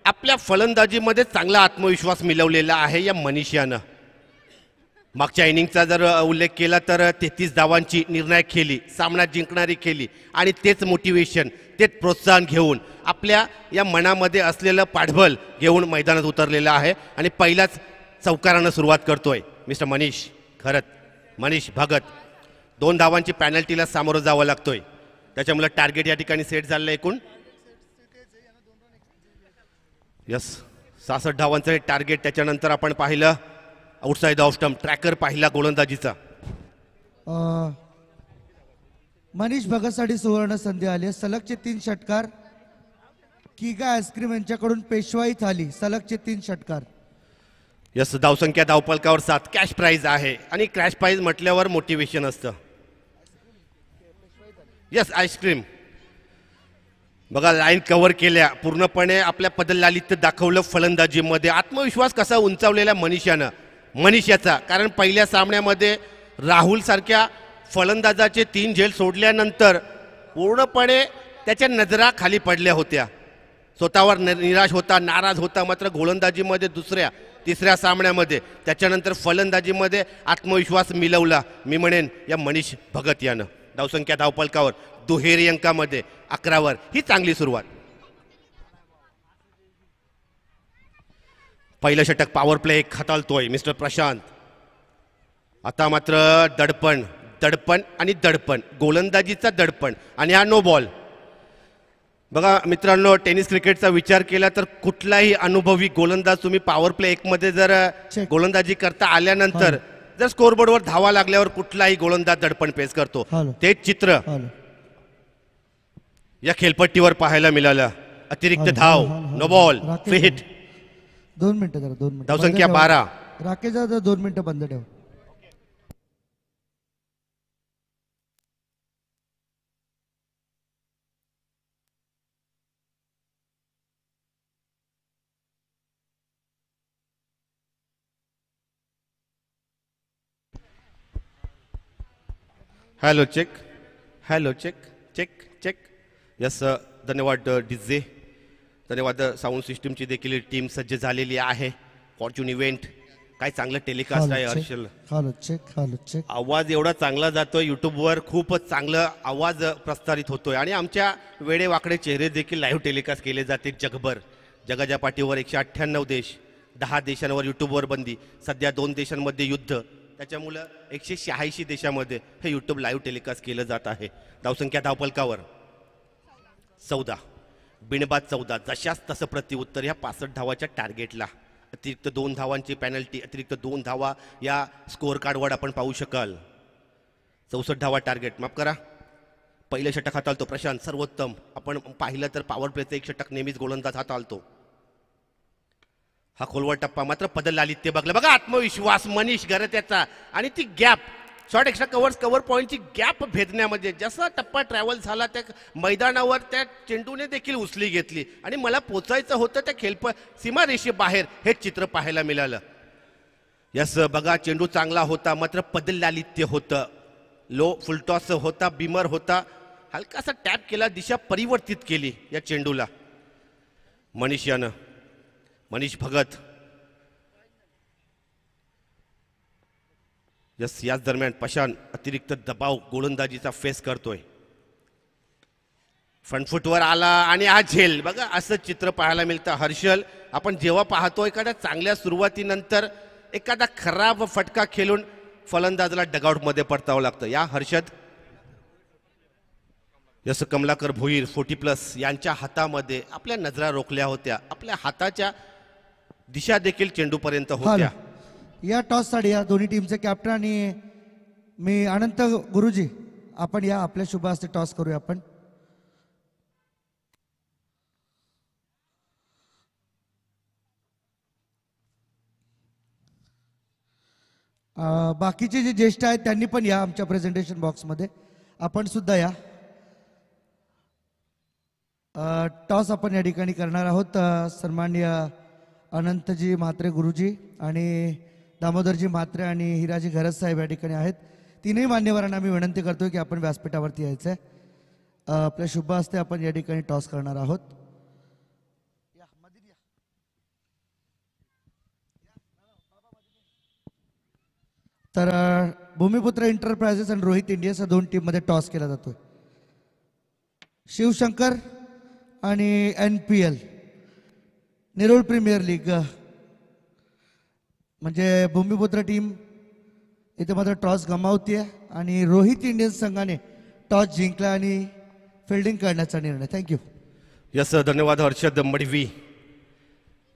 आपल्या फलंदाजीमध्ये चांगला आत्मविश्वास मिळवलेला आहे या मनीषियानं मागच्या इनिंगचा जर उल्लेख केला तर तेहतीस धावांची निर्णायक खेळी सामना जिंकणारी खेळी आणि तेच मोटिवेशन तेच प्रोत्साहन घेऊन आपल्या या मनामध्ये असलेलं पाठबल घेऊन मैदानात उतरलेलं आहे आणि पहिलाच चौकारानं सुरुवात करतोय मिस्टर मनीष खरत मनीष भगत दोन धावांची पॅनल्टीला सामोरं जावं लागतोय त्याच्यामुळे टार्गेट या ठिकाणी सेट झालं एकूण यस सासष्ट धावांचं टार्गेट त्याच्यानंतर आपण पाहिलं आउटसाईड ऑफ स्टम्प ट्रॅकर पाहिला गोलंदाजीचा मनीष भगतसाठी सुवर्ण संधी आली सलगचे तीन षटकार किगा आईस्क्रीम यांच्याकडून पेशवाई आली सलगचे तीन षटकार यस धावसंख्या धावपलकावर सात कॅश प्राईज आहे आणि क्रॅश प्राईज म्हटल्यावर मोटिवेशन असतं यस आईस्क्रीम बघा लाईन कव्हर केल्या पूर्णपणे आपल्या पदलालित्य दाखवलं फलंदाजीमध्ये आत्मविश्वास कसा उंचावलेला मनीषानं मनीषाचा कारण पहिल्या सामन्यामध्ये राहुलसारख्या फलंदाजाचे तीन झेल सोडल्यानंतर पूर्णपणे त्याच्या नजरा खाली पडल्या होत्या स्वतःवर निराश होता नाराज होता मात्र गोलंदाजीमध्ये दुसऱ्या तिसऱ्या सामन्यामध्ये त्याच्यानंतर फलंदाजीमध्ये आत्मविश्वास मिळवला मी म्हणेन या मनीष भगत यानं धावसंख्या धावपलकावर दुहेरी अंकामध्ये अकरावर ही चांगली सुरुवात पहिलं षटक पॉवर प्ले हाताळतोय मिस्टर प्रशांत आता मात्र दडपण दडपण आणि दडपण गोलंदाजीचा दडपण आणि हा नो बॉल बघा मित्रांनो टेनिस क्रिकेटचा विचार केला तर कुठलाही अनुभवी गोलंदाज तुम्ही पॉवर प्ले एक मध्ये जर गोलंदाजी करता आल्यानंतर जर वर धावा लागल्यावर कुठलाही गोलंदाज दडपण पेस करतो तेच चित्र या खेळपट्टीवर पाहायला मिळालं अतिरिक्त धाव नो बॉल फिट दोन मिनिटं जरा दोन मिनिटं धावसंख्या बारा राकेश दोन मिनिटं बंद ठेव hello check hello check check check yes धन्यवाद डिझे uh, धन्यवाद साऊंड uh, सिस्टीमची देखील टीम सज्ज झालेली आहे फॉर्च्युन इव्हेंट काय चांगलं टेलिकास्ट आहे हर्षल चेक चेक आवाज एवढा चांगला जातो युट्यूबवर खूपच चांगलं आवाज uh, प्रसारित होतोय आणि आमच्या वाकडे चेहरे देखील लाईव्ह टेलिकास्ट केले जाते जगभर जगाच्या पाठीवर एकशे अठ्ठ्याण्णव देश दहा देशांवर युट्यूबवर बंदी सध्या दोन देशांमध्ये युद्ध त्याच्यामुळं एकशे शहाऐंशी देशामध्ये हे यूट्यूब लाईव्ह टेलिकास्ट केलं जात आहे धावसंख्या धावपलकावर चौदा बिणबाद चौदा जशाच तसं प्रतिउत्तर या पासष्ट धावाच्या टार्गेटला अतिरिक्त दोन धावांची पॅनल्टी अतिरिक्त दोन धावा या स्कोअर कार्डवर आपण पाहू शकाल चौसष्ट धावा टार्गेट माफ करा पहिलं षटक हाताळतो प्रशांत सर्वोत्तम आपण पाहिलं तर पॉवर प्लेचं एक षटक नेहमीच गोलंदाज हाताळतो हा खोलवर टप्पा मात्र पदल आली ते बघलं बघा आत्मविश्वास मनीष त्याचा आणि ती gap short extra covers cover पॉईंटची गॅप भेदण्यामध्ये जसा टप्पा ट्रॅव्हल झाला त्या मैदानावर त्या चेंडूने देखील उचली घेतली आणि मला पोचायचं होतं त्या खेळप सीमारेषेबाहेर हे चित्र पाहायला मिळालं यस बघा चेंडू चांगला होता मात्र पदल लालित्य होतं लो फुलटॉस होता बिमर होता हलकासा टॅप केला दिशा परिवर्तित केली या चेंडूला मनीष यानं मनीष भगत यस याच दरम्यान पशान अतिरिक्त दबाव गोलंदाजीचा फेस करतोय फनफुटवर आला आणि आज झेल बघा असं चित्र पाहायला मिळतं हर्षल आपण जेव्हा पाहतो एखाद्या चांगल्या सुरुवातीनंतर एखादा खराब फटका खेळून फलंदाजला मध्ये परतावं लागतं या हर्षद जसं कमलाकर भोईर फोर्टी प्लस यांच्या हातामध्ये आपल्या नजरा रोखल्या होत्या आपल्या हाताच्या दिशा देखील चेंडूपर्यंत होत्या या टॉससाठी या दोन्ही टीमचे कॅप्टन आणि मी अनंत गुरुजी आपण या आपल्या शुभ हस्ते टॉस करूया आपण बाकीचे जे ज्येष्ठ आहेत त्यांनी पण या आमच्या प्रेझेंटेशन बॉक्समध्ये आपण सुद्धा या टॉस आपण या ठिकाणी करणार आहोत सन्मान्य सन्माननीय अनंतजी म्हात्रे गुरुजी आणि दामोदरजी म्हात्रे आणि हिराजी घरत साहेब या ठिकाणी आहेत तिन्ही मान्यवरांना आम्ही विनंती करतो की आपण व्यासपीठावरती यायचं आहे आपल्या शुभ हस्ते आपण या ठिकाणी टॉस करणार आहोत तर भूमिपुत्र एंटरप्राइजेस आणि रोहित इंडियन्स या दोन टीममध्ये टॉस केला जातोय शिवशंकर आणि N P L Nerul premier league म्हणजे भूमिपुत्र टीम इथे मात्र टॉस गमावते आणि रोहित इंडियन्स संघाने टॉस जिंकला आणि फिल्डिंग करण्याचा निर्णय थँक्यू यस सर धन्यवाद हर्षद मडवी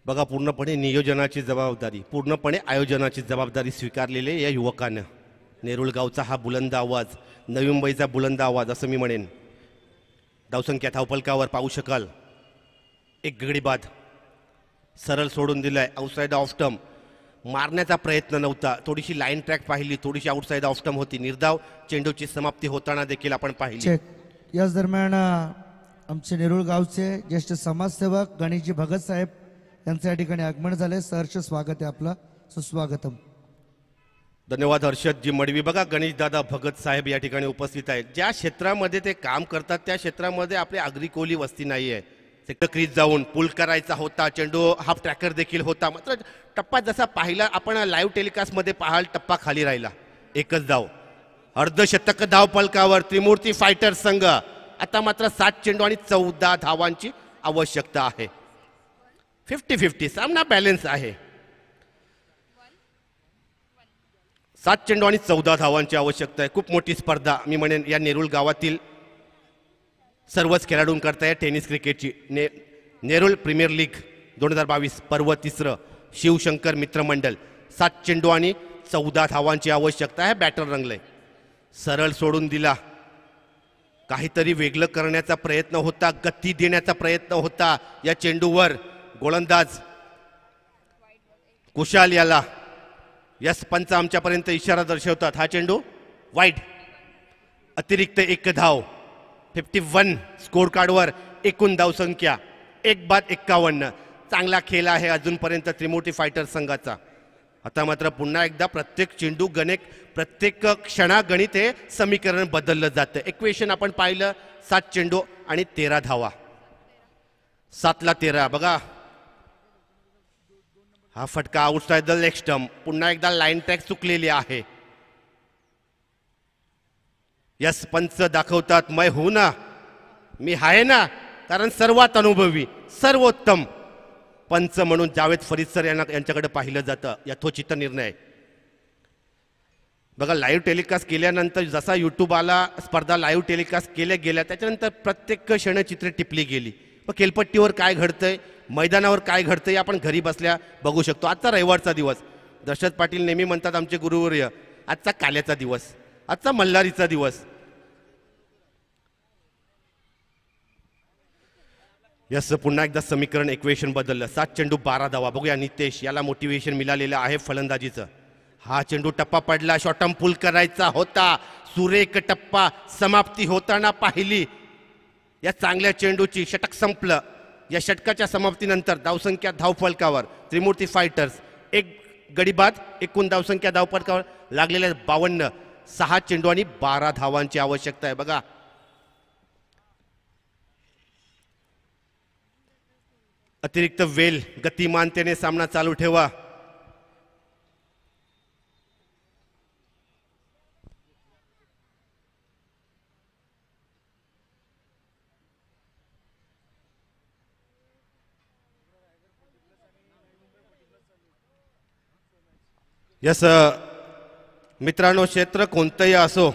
बघा पूर्णपणे नियोजनाची जबाबदारी पूर्णपणे आयोजनाची जबाबदारी स्वीकारलेले या युवकानं नेरुळगावचा हा बुलंद आवाज नवी मुंबईचा बुलंद आवाज असं मी म्हणेन धावसंख्या धावपलकावर पाहू शकाल एक गडी बाद सरळ सोडून दिलं आहे आउटसाईड ऑफ स्टम मारण्याचा प्रयत्न नव्हता थोडीशी लाईन ट्रॅक पाहिली थोडीशी आउटसाईड ऑफ स्टम होती निर्धाव चेंडूची समाप्ती होताना देखील आपण पाहिली याच दरम्यान आमचे नेरुळ गावचे ज्येष्ठ समाजसेवक गणेशजी भगत साहेब यांचं या ठिकाणी आगमन झालंय सहर्ष स्वागत आहे आपलं सुस्वागतम धन्यवाद हर्षद जी मडवी बघा गणेशदादा भगत साहेब या ठिकाणी उपस्थित आहेत ज्या क्षेत्रामध्ये ते काम करतात त्या क्षेत्रामध्ये आपली आगरी कोली वस्ती नाही आहे क्रीज जाऊन पुल करायचा होता चेंडू हाफ ट्रॅकर देखील होता मात्र टप्पा जसा पाहिला आपण लाईव्ह टेलिकास्टमध्ये पाहाल टप्पा खाली राहिला एकच धाव अर्धशतक धाव पलकावर त्रिमूर्ती फायटर संघ आता मात्र सात चेंडू आणि चौदा धावांची आवश्यकता आहे फिफ्टी फिफ्टी सामना बॅलेन्स आहे सात चेंडू आणि चौदा धावांची आवश्यकता आहे खूप मोठी स्पर्धा मी म्हणेन या नेरुळ गावातील सर्वच खेळाडूंकरता टेनिस क्रिकेटची ने नेरुल प्रीमियर लीग दोन हजार बावीस पर्व तिसरं शिवशंकर मित्रमंडल सात चेंडू आणि चौदा धावांची आवश्यकता आहे बॅटर रंगलंय सरळ सोडून दिला काहीतरी वेगळं करण्याचा प्रयत्न होता गती देण्याचा प्रयत्न होता या चेंडूवर गोलंदाज कुशाल याला यस पंच आमच्यापर्यंत इशारा दर्शवतात हा चेंडू वाईट अतिरिक्त एक धाव फिफ्टी वन स्कोर कार्डवर एकूण धावसंख्या एक बाद एक्कावन्न चांगला खेळ आहे अजूनपर्यंत त्रिमोटी फायटर संघाचा आता मात्र पुन्हा एकदा प्रत्येक चेंडू गणित प्रत्येक क्षणागणित हे समीकरण बदललं जातं इक्वेशन आपण पाहिलं सात चेंडू आणि तेरा धावा सातला तेरा बघा हा फटका आउटसाइड द नेक्स्ट स्टम्प पुन्हा एकदा लाईन ट्रॅक चुकलेली आहे यस पंच दाखवतात मय हो ना मी आहे ना कारण सर्वात अनुभवी सर्वोत्तम पंच म्हणून जावेद फरीद सर यांना यांच्याकडे पाहिलं जातं यथोचित निर्णय बघा लाईव्ह टेलिकास्ट केल्यानंतर जसा यूट्यूबाला स्पर्धा लाईव्ह टेलिकास्ट केल्या गेल्या त्याच्यानंतर प्रत्येक क्षण क्षणचित्रे टिपली गेली मग केलपट्टीवर काय घडतंय मैदानावर काय घडतंय आपण घरी बसल्या बघू शकतो आजचा रविवारचा दिवस दशरथ पाटील नेहमी म्हणतात आमचे गुरुवर्य आजचा काल्याचा दिवस आजचा मल्हारीचा दिवस यस पुन्हा एकदा समीकरण इक्वेशन बदललं सात चेंडू बारा धावा बघूया नितेश याला मोटिवेशन मिळालेलं आहे फलंदाजीचं हा चेंडू टप्पा पडला शॉटम पुल करायचा होता सुरेख टप्पा समाप्ती होताना पाहिली या चांगल्या चेंडूची षटक संपलं या षटकाच्या समाप्तीनंतर धावसंख्या धावफलकावर त्रिमूर्ती फायटर्स एक गडीबाद एकूण धावसंख्या धावफलकावर लागलेल्या बावन्न सहा चेंडू आणि बारा धावांची आवश्यकता आहे बघा अतिरिक्त वेल गतिमानतेने सामना चालू ठेवा यस मित्रांनो क्षेत्र कोणतंही असो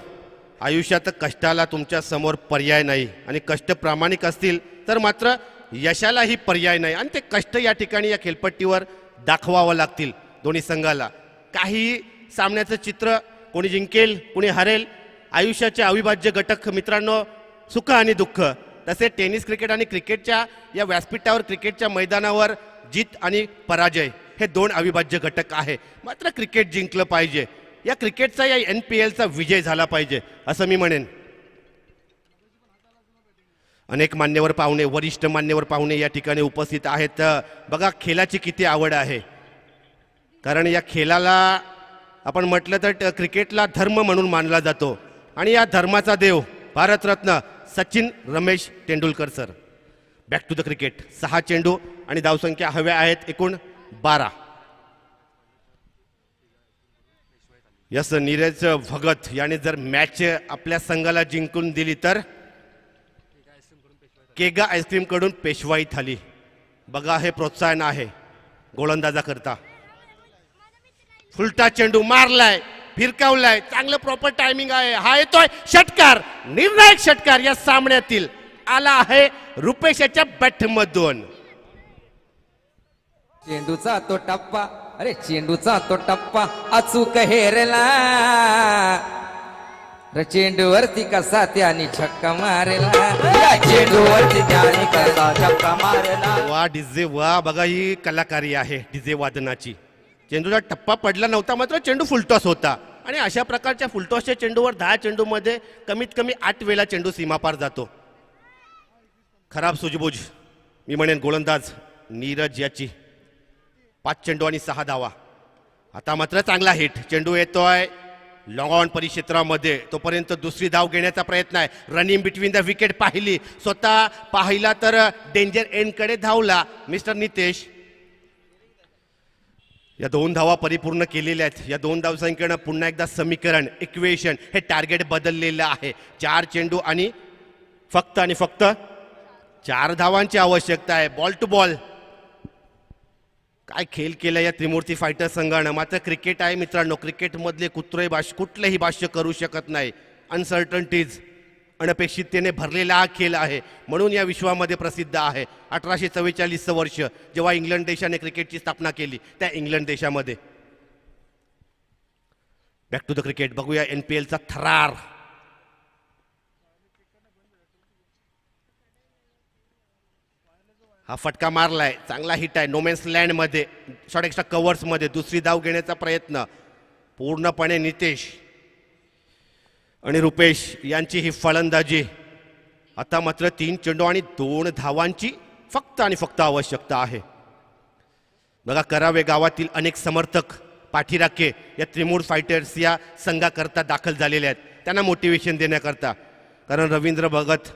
आयुष्यात कष्टाला तुमच्या समोर पर्याय नाही आणि कष्ट प्रामाणिक असतील तर मात्र यशालाही पर्याय नाही आणि ते कष्ट या ठिकाणी या खेळपट्टीवर दाखवावं लागतील दोन्ही संघाला काही सामन्याचं चित्र कोणी जिंकेल कोणी हरेल आयुष्याचे अविभाज्य घटक मित्रांनो सुख आणि दुःख तसे टेनिस क्रिकेट आणि क्रिकेटच्या या व्यासपीठावर क्रिकेटच्या मैदानावर जीत आणि पराजय हे दोन अविभाज्य घटक आहे मात्र क्रिकेट जिंकलं पाहिजे या क्रिकेटचा या एन पी एलचा विजय झाला पाहिजे असं मी म्हणेन अनेक मान्यवर पाहुणे वरिष्ठ मान्यवर पाहुणे या ठिकाणी उपस्थित आहेत बघा खेळाची किती आवड आहे कारण या खेळाला आपण म्हटलं तर क्रिकेटला धर्म म्हणून मानला जातो आणि या धर्माचा देव Bharat Ratna Sachin Ramesh Tendulkar sir back to the cricket सहा चेंडू आणि धावसंख्या हव्या आहेत एकूण बारा यस नीरज भगत याने जर मॅच आपल्या संघाला जिंकून दिली तर केगा आईस्क्रीमकडून पेशवाई थाली बघा हे प्रोत्साहन आहे गोलंदाजा करता फुलटा चेंडू मारलाय फिरकावलाय चांगलं प्रॉपर टायमिंग आहे हा येतोय षटकार निर्णायक षटकार या सामन्यातील आला आहे रुपेशाच्या बॅट चेंडूचा तो टप्पा अरे चेंडूचा तो टप्पा अचूक हेरला र चेंडूवरती कसा त्याने छक्का मारला या चेंडूवरती त्याने कसा छक्का मारला वा वा बघा ही कलाकारी आहे डीजे वादनाची चेंडूचा टप्पा पडला नव्हता मात्र चेंडू फुलटॉस होता आणि अशा प्रकारच्या फुलटॉसच्या चेंडूवर दहा चेंडूमध्ये कमीत कमी आठ वेळा चेंडू सीमापार जातो खराब सुजबुज मी म्हणेन गोलंदाज नीरज याची पाच चेंडू आणि सहा धावा आता मात्र चांगला हिट चेंडू येतोय लॉंग ऑन परिक्षेत्रामध्ये तोपर्यंत दुसरी धाव घेण्याचा प्रयत्न आहे रनिंग बिटवीन द विकेट पाहिली स्वतः पाहिला तर डेंजर एंडकडे धावला मिस्टर नितेश या दोन धावा परिपूर्ण केलेल्या आहेत या दोन धावसंख्येनं पुन्हा एकदा समीकरण इक्वेशन हे टार्गेट बदललेलं आहे चार चेंडू आणि फक्त आणि फक्त चार धावांची आवश्यकता आहे बॉल टू बॉल काय खेळ केला या त्रिमूर्ती फायटर संघानं मात्र क्रिकेट आहे मित्रांनो क्रिकेटमधले कुत्रे भाष्य कुठलंही भाष्य करू शकत नाही अनसर्टन्टीज अनपेक्षिततेने भरलेला हा खेळ आहे म्हणून या विश्वामध्ये प्रसिद्ध आहे अठराशे चव्वेचाळीसचं वर्ष जेव्हा इंग्लंड देशाने क्रिकेटची स्थापना केली त्या इंग्लंड देशामध्ये बॅक टू द क्रिकेट बघूया एन पी एलचा थरार हा फटका मारलाय चांगला हिट आहे नोमेन्स लँडमध्ये शॉर्ट एक्स्ट्रा कवर्समध्ये दुसरी धाव घेण्याचा प्रयत्न पूर्णपणे नितेश आणि रुपेश यांची ही फलंदाजी आता मात्र तीन चेंडू आणि दोन धावांची फक्त आणि फक्त आवश्यकता आहे बघा करावे गावातील अनेक समर्थक पाठीराखे या त्रिमूळ फायटर्स या संघाकरता दाखल झालेल्या आहेत त्यांना मोटिवेशन देण्याकरता कारण रवींद्र भगत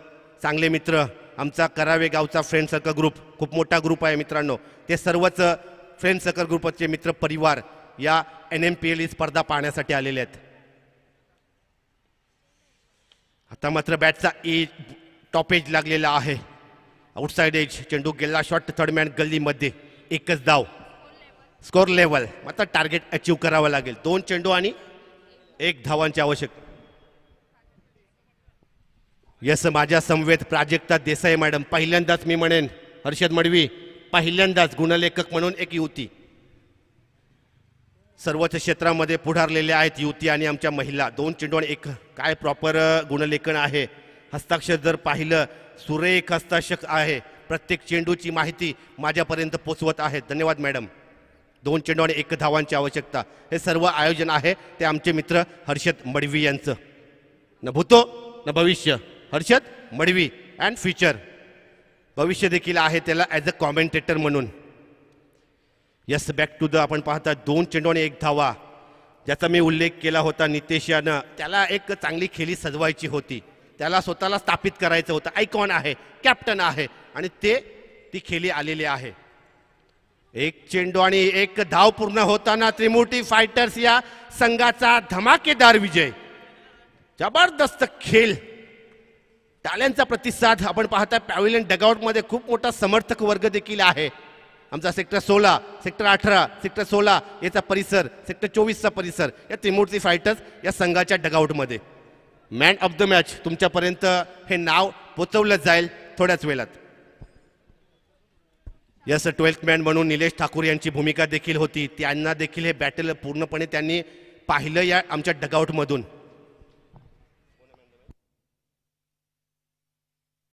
चांगले मित्र आमचा करावे गावचा फ्रेंड सर्कल ग्रुप खूप मोठा ग्रुप आहे मित्रांनो ते सर्वच फ्रेंड सर्कल ग्रुपचे मित्र परिवार या एन एम पी एल ही स्पर्धा पाहण्यासाठी आलेले आहेत आता मात्र बॅटचा एज टॉप एज लागलेला आहे आउटसाइड एज चेंडू गेला शॉट थर्डमॅन गल्लीमध्ये एकच धाव स्कोर लेवल मात्र टार्गेट अचीव करावं लागेल दोन चेंडू आणि एक धावांची आवश्यकता यस माझ्या समवेत प्राजक्ता देसाई मॅडम पहिल्यांदाच मी म्हणेन हर्षद मडवी पहिल्यांदाच गुणलेखक म्हणून एक युवती सर्वच क्षेत्रामध्ये पुढारलेल्या आहेत युवती आणि आमच्या महिला दोन चेंडू आणि एक काय प्रॉपर गुणलेखन आहे हस्ताक्षर जर पाहिलं सुरेख हस्ताक्षर आहे प्रत्येक चेंडूची माहिती माझ्यापर्यंत पोचवत आहे धन्यवाद मॅडम दोन चेंडू आणि एक धावांची आवश्यकता हे सर्व आयोजन आहे ते आमचे मित्र हर्षद मडवी यांचं न भूतो न भविष्य हर्षद मडवी अँड फ्युचर भविष्य देखील आहे त्याला ॲज अ कॉमेंटेटर म्हणून यस बॅक टू द आपण पाहता दोन चेंडू आणि एक धावा ज्याचा मी उल्लेख केला होता नितेश यानं त्याला एक चांगली खेळी सजवायची होती त्याला स्वतःला स्थापित करायचं होतं आयकॉन आहे कॅप्टन आहे आणि ते ती खेळी आलेली आहे एक चेंडू आणि एक धाव पूर्ण होताना त्रिमूर्ती फायटर्स या संघाचा धमाकेदार विजय जबरदस्त खेळ टाळ्यांचा प्रतिसाद आपण पाहता पॅव्हिलियन डगआउटमध्ये खूप मोठा समर्थक वर्ग देखील आहे आमचा सेक्टर सोळा सेक्टर अठरा सेक्टर सोळा याचा परिसर सेक्टर चोवीसचा परिसर या त्रिमूर्ती फायटर्स या संघाच्या डगआउटमध्ये मॅन ऑफ द मॅच तुमच्यापर्यंत हे नाव पोचवलं जाईल थोड्याच वेळात यस ट्वेल्थ मॅन म्हणून निलेश ठाकूर यांची भूमिका देखील होती त्यांना देखील हे बॅटल पूर्णपणे त्यांनी पाहिलं या आमच्या डगआउटमधून